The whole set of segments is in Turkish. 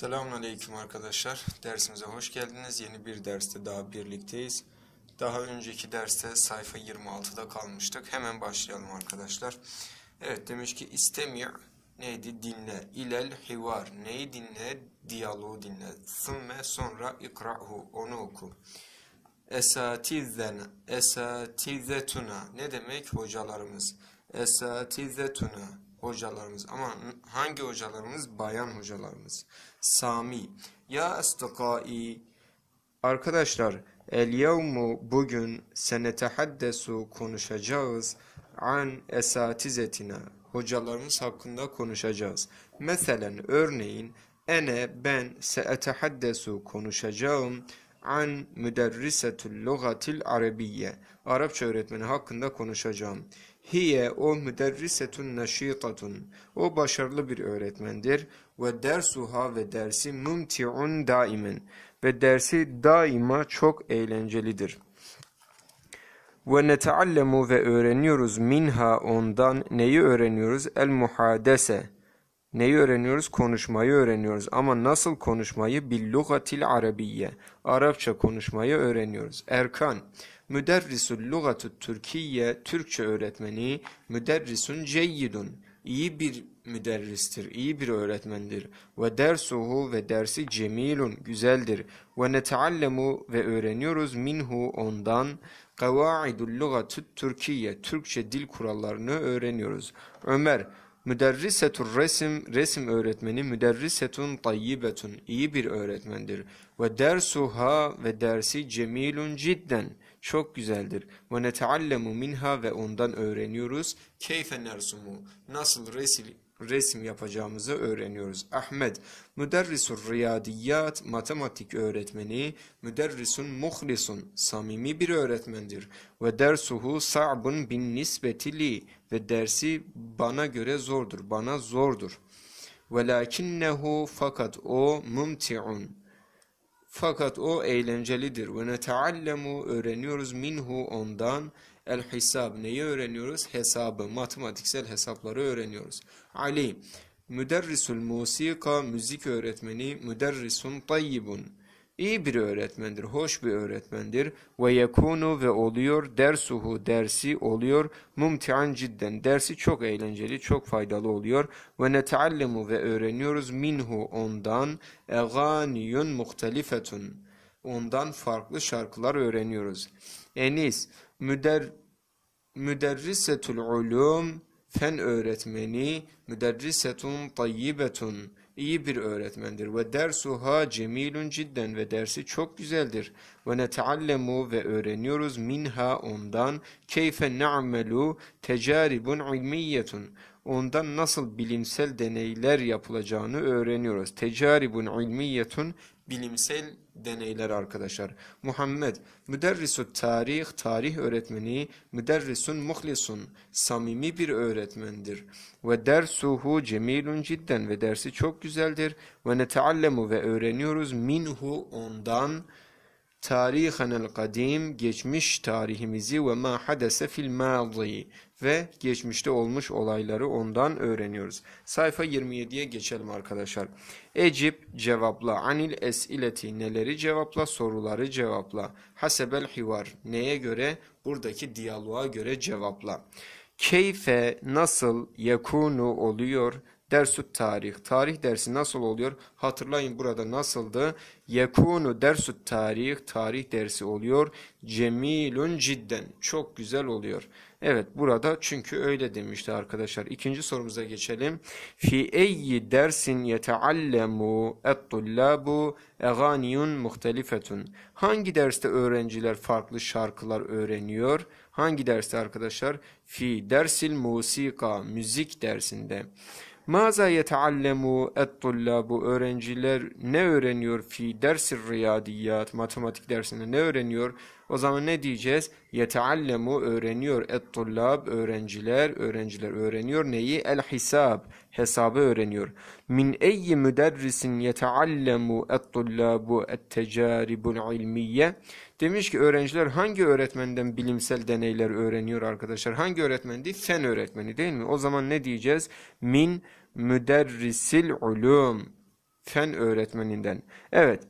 Selamünaleyküm arkadaşlar. Dersimize hoş geldiniz. Yeni bir derste daha birlikteyiz. Daha önceki derste sayfa 26'da kalmıştık. Hemen başlayalım arkadaşlar. Evet demiş ki istemiyor neydi? Dinle. İlel hivar. Neyi dinle? Diyaloğu dinle. Sümme sonra ikrahu. Onu oku. esatizden Esatizetuna. Ne demek? Hocalarımız. Esatizetuna hocalarımız ama hangi hocalarımız? Bayan hocalarımız. Sami. Ya estikai. Arkadaşlar el yevmu bugün senetehaddesu konuşacağız an esatizetine hocalarımız hakkında konuşacağız. Meselen örneğin ene ben seetehaddesu konuşacağım an müderrisetul lugatil arabiyye Arapça öğretmeni hakkında konuşacağım. Hiye o müderrisetun neşitatun. O başarılı bir öğretmendir. Ve dersuha ve dersi mumti'un daimen. Ve dersi daima çok eğlencelidir. Ve neteallemu ve öğreniyoruz minha ondan neyi öğreniyoruz? El muhadese Neyi öğreniyoruz? Konuşmayı öğreniyoruz. Ama nasıl konuşmayı? Billugatil arabiye. Arapça konuşmayı öğreniyoruz. Erkan. Müderrisul lugatut Türkiye. Türkçe öğretmeni. Müderrisun ceyyidun. İyi bir müderristir, iyi bir öğretmendir. Ve dersuhu ve dersi cemilun, güzeldir. Ve neteallemu ve öğreniyoruz minhu ondan kavaidul lugatut Türkiye, Türkçe dil kurallarını öğreniyoruz. Ömer, Müderrisetur resim, resim öğretmeni müderrisetun tayyibetun, iyi bir öğretmendir. Ve dersuha ve dersi cemilun cidden, çok güzeldir. Ve neteallemu minha ve ondan öğreniyoruz. Keyfe nersumu, nasıl resim, resim yapacağımızı öğreniyoruz. Ahmet, müderrisur riyadiyat, matematik öğretmeni, müderrisun muhlisun, samimi bir öğretmendir. Ve dersuhu sa'bun bin nisbetili, ve dersi bana göre zordur, bana zordur. Velakinnehu fakat o mumti'un. Fakat o eğlencelidir. Ve neteallemu öğreniyoruz minhu ondan el hisab. Neyi öğreniyoruz? Hesabı, matematiksel hesapları öğreniyoruz. Ali, müderrisül musika, müzik öğretmeni, müderrisun tayyibun İyi bir öğretmendir, hoş bir öğretmendir. Ve yekunu ve oluyor, dersuhu dersi oluyor. Mumtian cidden, dersi çok eğlenceli, çok faydalı oluyor. Ve neteallemu ve öğreniyoruz minhu ondan. Eganiyun muhtelifetun. Ondan farklı şarkılar öğreniyoruz. Enis, müder, müderrisetul ulum, fen öğretmeni, müderrisetun tayyibetun iyi bir öğretmendir. Ve dersuha cemilun cidden ve dersi çok güzeldir. Ve neteallemu ve öğreniyoruz minha ondan keyfe na'melu tecaribun ilmiyetun. Ondan nasıl bilimsel deneyler yapılacağını öğreniyoruz. Tecaribun ilmiyetun bilimsel deneyler arkadaşlar. Muhammed, müderrisü tarih, tarih öğretmeni, müderrisun muhlisun, samimi bir öğretmendir. Ve dersuhu cemilun cidden ve dersi çok güzeldir. Ve neteallemu ve öğreniyoruz minhu ondan, tarihanel kadim geçmiş tarihimizi ve ma hadese fil madi ve geçmişte olmuş olayları ondan öğreniyoruz. Sayfa 27'ye geçelim arkadaşlar. Ecip cevapla anil esileti neleri cevapla soruları cevapla. Hasebel hivar neye göre buradaki diyaloğa göre cevapla. Keyfe nasıl yakunu oluyor dersü tarih. Tarih dersi nasıl oluyor? Hatırlayın burada nasıldı? Yekunu dersü tarih. Tarih dersi oluyor. Cemilun cidden. Çok güzel oluyor. Evet burada çünkü öyle demişti arkadaşlar. İkinci sorumuza geçelim. Fi eyyi dersin yeteallemu et-tullabu eganiyun muhtelifetun. Hangi derste öğrenciler farklı şarkılar öğreniyor? Hangi derste arkadaşlar? Fi dersil musika, müzik dersinde. Maza yeteallemu et öğrenciler ne öğreniyor fi dersi, riyadiyat matematik dersinde ne öğreniyor? O zaman ne diyeceğiz? Yeteallemu öğreniyor et öğrenciler, öğrenciler öğreniyor neyi? El-hisab, hesabı öğreniyor. Min eyyi müderrisin yeteallemu et-tullabu et ilmiye. Demiş ki öğrenciler hangi öğretmenden bilimsel deneyler öğreniyor arkadaşlar? Hangi öğretmendi? Fen öğretmeni değil mi? O zaman ne diyeceğiz? Min müderrisil ulum. Fen öğretmeninden. Evet.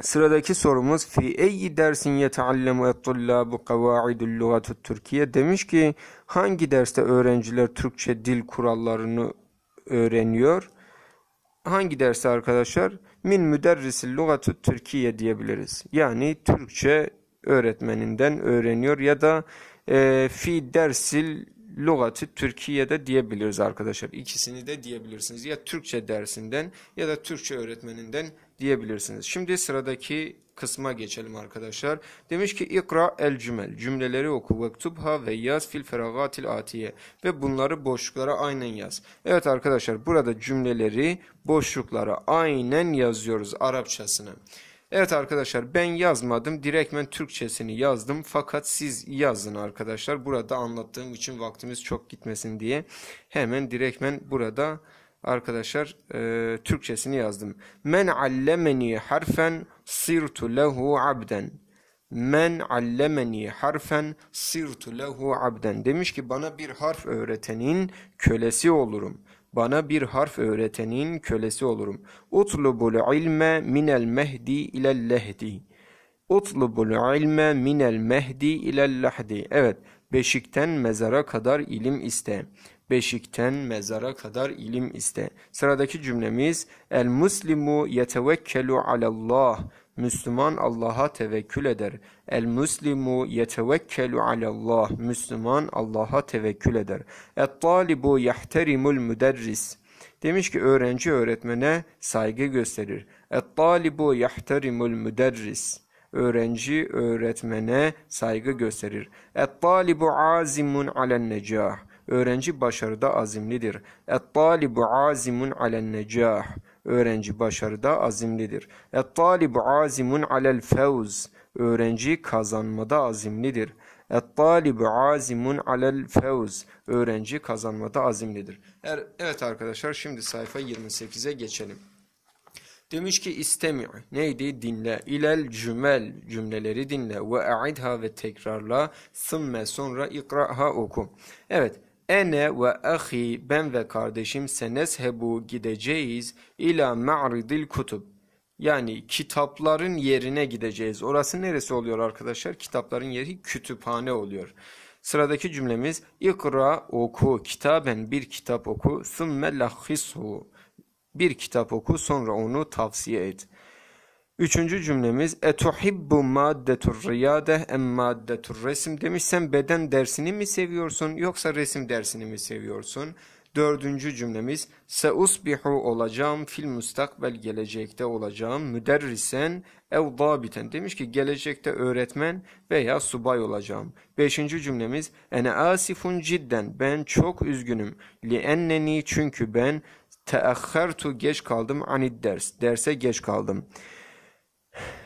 Sıradaki sorumuz fi eyyi dersin yeteallemu et-tullabu kavaidul lugatut Türkiye demiş ki hangi derste öğrenciler Türkçe dil kurallarını öğreniyor? Hangi derse arkadaşlar? Min müderrisil lugatut Türkiye diyebiliriz. Yani Türkçe öğretmeninden öğreniyor ya da e, fi dersil lügatı Türkiye'de diyebiliriz arkadaşlar. İkisini de diyebilirsiniz. Ya Türkçe dersinden ya da Türkçe öğretmeninden diyebilirsiniz. Şimdi sıradaki kısma geçelim arkadaşlar. Demiş ki ikra el cümel. Cümleleri oku vektubha ve yaz fil feragatil atiye. Ve bunları boşluklara aynen yaz. Evet arkadaşlar burada cümleleri boşluklara aynen yazıyoruz Arapçasını. Evet arkadaşlar ben yazmadım. Direktmen Türkçesini yazdım. Fakat siz yazın arkadaşlar. Burada anlattığım için vaktimiz çok gitmesin diye. Hemen direktmen burada arkadaşlar e, Türkçesini yazdım. Men allemeni harfen sirtu lehu abden. Men allemeni harfen sirtu lehu abden. Demiş ki bana bir harf öğretenin kölesi olurum. Bana bir harf öğretenin kölesi olurum. Utlubul ilme minel mehdi ilel lehdi. Utlubul ilme minel mehdi ilel lahdi. Evet, beşikten mezara kadar ilim iste beşikten mezara kadar ilim iste. Sıradaki cümlemiz el muslimu yetevekkelu alallah. Müslüman Allah'a tevekkül eder. El muslimu yetevekkelu alallah. Müslüman Allah'a tevekkül eder. Et talibu yehterimul müderris. Demiş ki öğrenci öğretmene saygı gösterir. Et talibu yehterimul müderris öğrenci öğretmene saygı gösterir. Et talibu azimun alen necah. Öğrenci başarıda azimlidir. Et-talibu azimun alen necah. Öğrenci başarıda azimlidir. Et-talibu azimun alel fevz. Öğrenci kazanmada azimlidir. Et-talibu azimun alel fevz. Öğrenci kazanmada azimlidir. Er evet arkadaşlar şimdi sayfa 28'e geçelim. Demiş ki istemi neydi dinle ilel cümel cümleleri dinle ve a'idha ve tekrarla sımme sonra ikraha oku. Evet Ene ve ahi ben ve kardeşim senezhebu gideceğiz ila ma'ridil kutub. Yani kitapların yerine gideceğiz. Orası neresi oluyor arkadaşlar? Kitapların yeri kütüphane oluyor. Sıradaki cümlemiz ikra oku kitaben bir kitap oku sümme lahishu bir kitap oku sonra onu tavsiye et. Üçüncü cümlemiz etuhibbu maddetur riyade em maddetur resim demişsen beden dersini mi seviyorsun yoksa resim dersini mi seviyorsun? Dördüncü cümlemiz seusbihu olacağım fil müstakbel gelecekte olacağım müderrisen ev dabiten demiş ki gelecekte öğretmen veya subay olacağım. Beşinci cümlemiz ene asifun cidden ben çok üzgünüm li enneni çünkü ben teahhartu geç kaldım anid ders derse geç kaldım.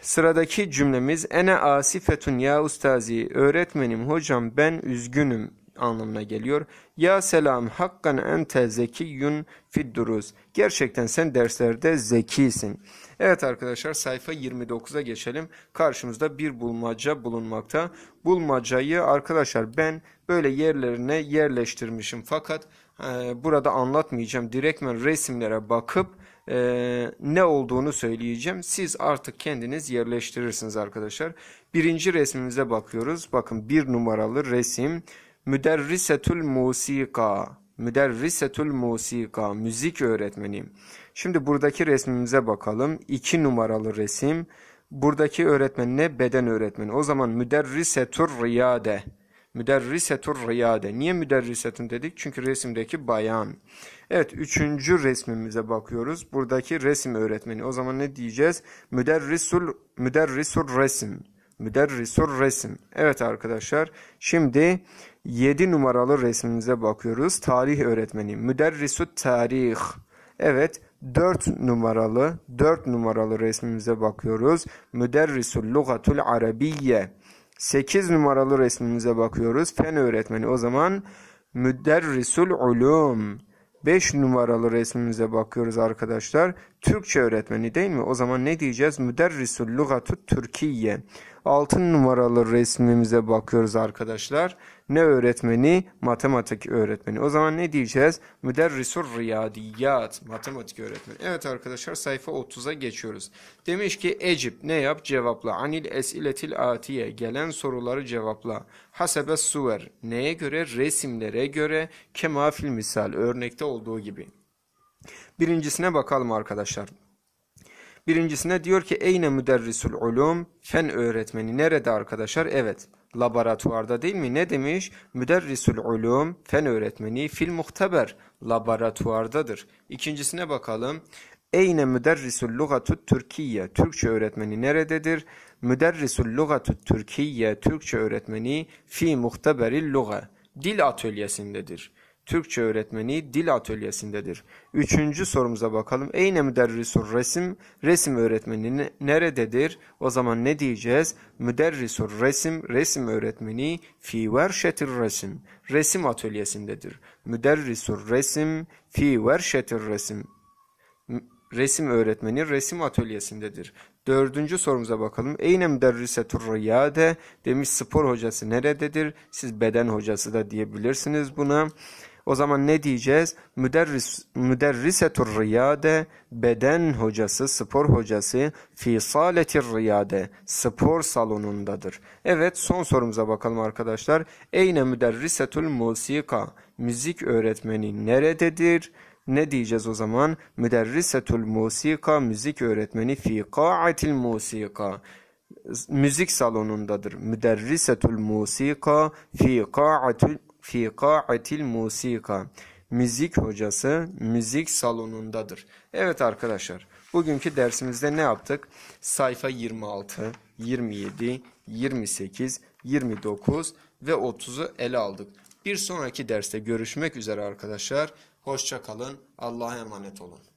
Sıradaki cümlemiz ene asifetun ya ustazi öğretmenim hocam ben üzgünüm anlamına geliyor. Ya selam hakkan ente zekiyun fidduruz. Gerçekten sen derslerde zekisin. Evet arkadaşlar sayfa 29'a geçelim. Karşımızda bir bulmaca bulunmakta. Bulmacayı arkadaşlar ben böyle yerlerine yerleştirmişim. Fakat e, burada anlatmayacağım. Direktmen resimlere bakıp e, ne olduğunu söyleyeceğim. Siz artık kendiniz yerleştirirsiniz arkadaşlar. Birinci resmimize bakıyoruz. Bakın bir numaralı resim. Müderrisetül musika. Müderrisetül musika. Müzik öğretmeniyim. Şimdi buradaki resmimize bakalım. İki numaralı resim. Buradaki öğretmen ne? Beden öğretmeni. O zaman müderrisetür riyade. Müderrisetur riyade. Niye müderrisetun dedik? Çünkü resimdeki bayan. Evet üçüncü resmimize bakıyoruz. Buradaki resim öğretmeni. O zaman ne diyeceğiz? Müderrisul, müderrisur resim. Müderrisur resim. Evet arkadaşlar şimdi yedi numaralı resmimize bakıyoruz. Tarih öğretmeni. Müderrisut tarih. Evet dört numaralı dört numaralı resmimize bakıyoruz. Müderrisul lugatul arabiyye. 8 numaralı resmimize bakıyoruz. Fen öğretmeni o zaman müderrisul ulum. 5 numaralı resmimize bakıyoruz arkadaşlar. Türkçe öğretmeni değil mi? O zaman ne diyeceğiz? Müderrisul lugatut Türkiye. Altın numaralı resmimize bakıyoruz arkadaşlar. Ne öğretmeni? Matematik öğretmeni. O zaman ne diyeceğiz? Müderrisur riyadiyat. Matematik öğretmeni. Evet arkadaşlar sayfa 30'a geçiyoruz. Demiş ki Ecip ne yap? Cevapla. Anil esiletil atiye. Gelen soruları cevapla. Hasebe suver. Neye göre? Resimlere göre. Kemafil misal. Örnekte olduğu gibi. Birincisine bakalım arkadaşlar. Birincisine diyor ki eyne müderrisul ulum fen öğretmeni nerede arkadaşlar? Evet laboratuvarda değil mi? Ne demiş? Müderrisul ulum fen öğretmeni fil muhteber laboratuvardadır. İkincisine bakalım. Eyne müderrisul lugatut Türkiye Türkçe öğretmeni nerededir? Müderrisul lugatut Türkiye Türkçe öğretmeni fi muhteberil luga dil atölyesindedir. Türkçe öğretmeni dil atölyesindedir. Üçüncü sorumuza bakalım. Eyne müderrisur resim, resim öğretmeni nerededir? O zaman ne diyeceğiz? Müderrisur resim, resim öğretmeni fi verşetir resim, resim atölyesindedir. Müderrisur resim fi verşetir resim. Resim öğretmeni resim atölyesindedir. Dördüncü sorumuza bakalım. Eyne müderrisetur riyade demiş spor hocası nerededir? Siz beden hocası da diyebilirsiniz buna. O zaman ne diyeceğiz? Müderris, müderrisetur riyade, beden hocası, spor hocası, fi saletir riyade, spor salonundadır. Evet son sorumuza bakalım arkadaşlar. Eyne müderrisetul musika, müzik öğretmeni nerededir? Ne diyeceğiz o zaman? Müderrisetul musika, müzik öğretmeni fi ka'atil musika müzik salonundadır. Müderrisetul musika fi ka'atil fi ka'atil musika. Müzik hocası müzik salonundadır. Evet arkadaşlar bugünkü dersimizde ne yaptık? Sayfa 26, 27, 28, 29 ve 30'u ele aldık. Bir sonraki derste görüşmek üzere arkadaşlar. Hoşça kalın. Allah'a emanet olun.